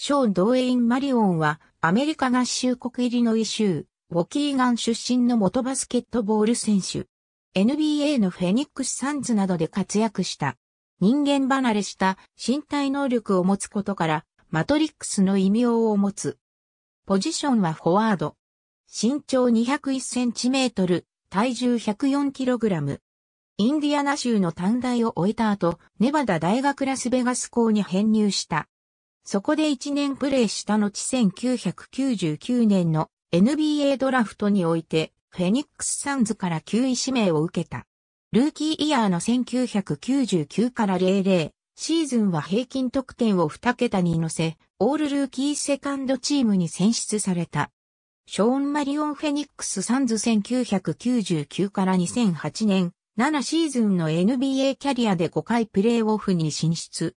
ショーン・ドウェイン・マリオンは、アメリカ合衆国入りの異州、ウォキーガン出身の元バスケットボール選手。NBA のフェニックス・サンズなどで活躍した。人間離れした身体能力を持つことから、マトリックスの異名を持つ。ポジションはフォワード。身長2 0 1トル、体重1 0 4ラム。インディアナ州の短大を終えた後、ネバダ大学ラスベガス校に編入した。そこで1年プレーした後1999年の NBA ドラフトにおいて、フェニックスサンズから9位指名を受けた。ルーキーイヤーの1999から00、シーズンは平均得点を2桁に乗せ、オールルーキーセカンドチームに選出された。ショーン・マリオン・フェニックス・サンズ1999から2008年、7シーズンの NBA キャリアで5回プレーオフに進出。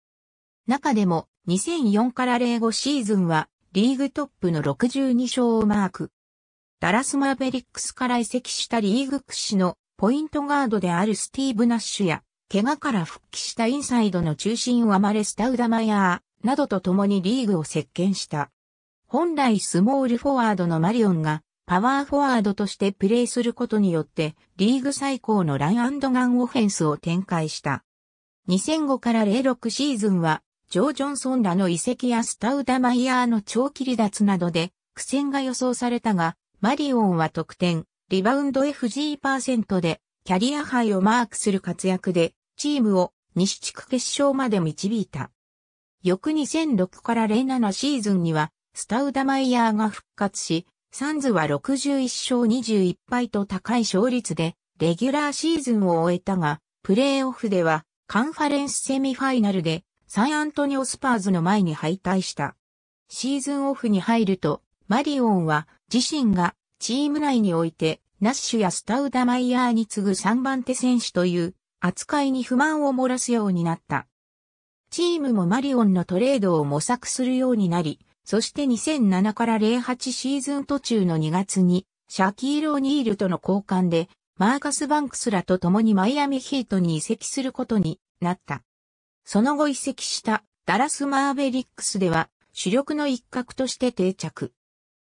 中でも2004から05シーズンはリーグトップの62勝をマーク。ダラスマーベリックスから移籍したリーグ屈指のポイントガードであるスティーブ・ナッシュや、怪我から復帰したインサイドの中心をマレスタウダマヤーなどと共にリーグを席巻した。本来スモールフォワードのマリオンがパワーフォワードとしてプレーすることによってリーグ最高のランガンオフェンスを展開した。2005から06シーズンはジョー・ジョンソンらの遺跡やスタウダマイヤーの長期離脱などで苦戦が予想されたが、マリオンは得点、リバウンド FG% でキャリアハイをマークする活躍でチームを西地区決勝まで導いた。翌2006から07シーズンにはスタウダマイヤーが復活し、サンズは61勝21敗と高い勝率でレギュラーシーズンを終えたが、プレーオフではカンファレンスセミファイナルでサンアントニオスパーズの前に敗退した。シーズンオフに入ると、マリオンは自身がチーム内においてナッシュやスタウダマイヤーに次ぐ3番手選手という扱いに不満を漏らすようになった。チームもマリオンのトレードを模索するようになり、そして2007から08シーズン途中の2月に、シャキーロ・ー・ニールとの交換で、マーカス・バンクスらと共にマイアミヒートに移籍することになった。その後移籍したダラスマーベリックスでは主力の一角として定着。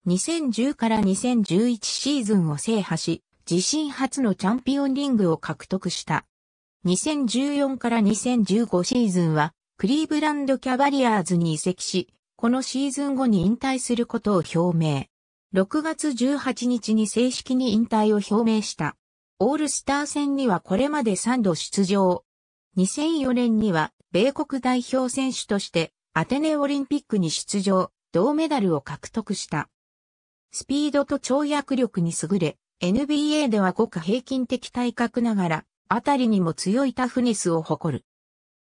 2010から2011シーズンを制覇し、自身初のチャンピオンリングを獲得した。2014から2015シーズンは、クリーブランドキャバリアーズに移籍し、このシーズン後に引退することを表明。6月18日に正式に引退を表明した。オールスター戦にはこれまで3度出場。2004年には米国代表選手としてアテネオリンピックに出場、銅メダルを獲得した。スピードと跳躍力に優れ、NBA ではごく平均的体格ながら、あたりにも強いタフネスを誇る。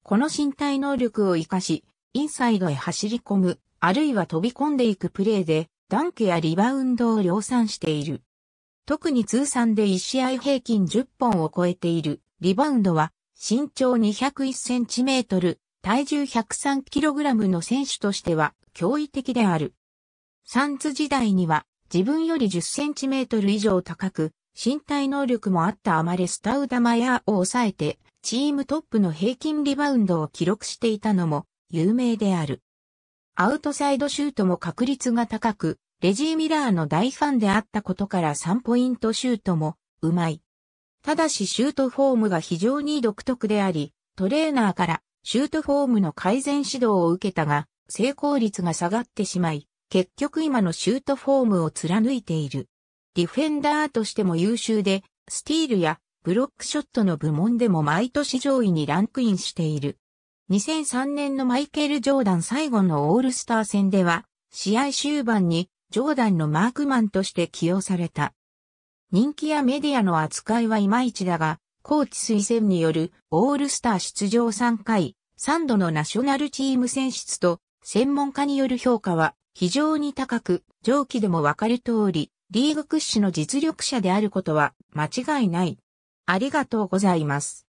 この身体能力を活かし、インサイドへ走り込む、あるいは飛び込んでいくプレーで、ダンクやリバウンドを量産している。特に通算で1試合平均10本を超えている、リバウンドは身長 201cm、体重 103kg の選手としては驚異的である。サンズ時代には自分より 10cm 以上高く、身体能力もあったアマレスタウダマヤーを抑えて、チームトップの平均リバウンドを記録していたのも有名である。アウトサイドシュートも確率が高く、レジー・ミラーの大ファンであったことから3ポイントシュートもうまい。ただしシュートフォームが非常に独特であり、トレーナーからシュートフォームの改善指導を受けたが、成功率が下がってしまい、結局今のシュートフォームを貫いている。ディフェンダーとしても優秀で、スティールやブロックショットの部門でも毎年上位にランクインしている。2003年のマイケル・ジョーダン最後のオールスター戦では、試合終盤にジョーダンのマークマンとして起用された。人気やメディアの扱いはいまいちだが、コーチ推薦によるオールスター出場3回、3度のナショナルチーム選出と、専門家による評価は非常に高く、上記でもわかる通り、リーグ屈指の実力者であることは間違いない。ありがとうございます。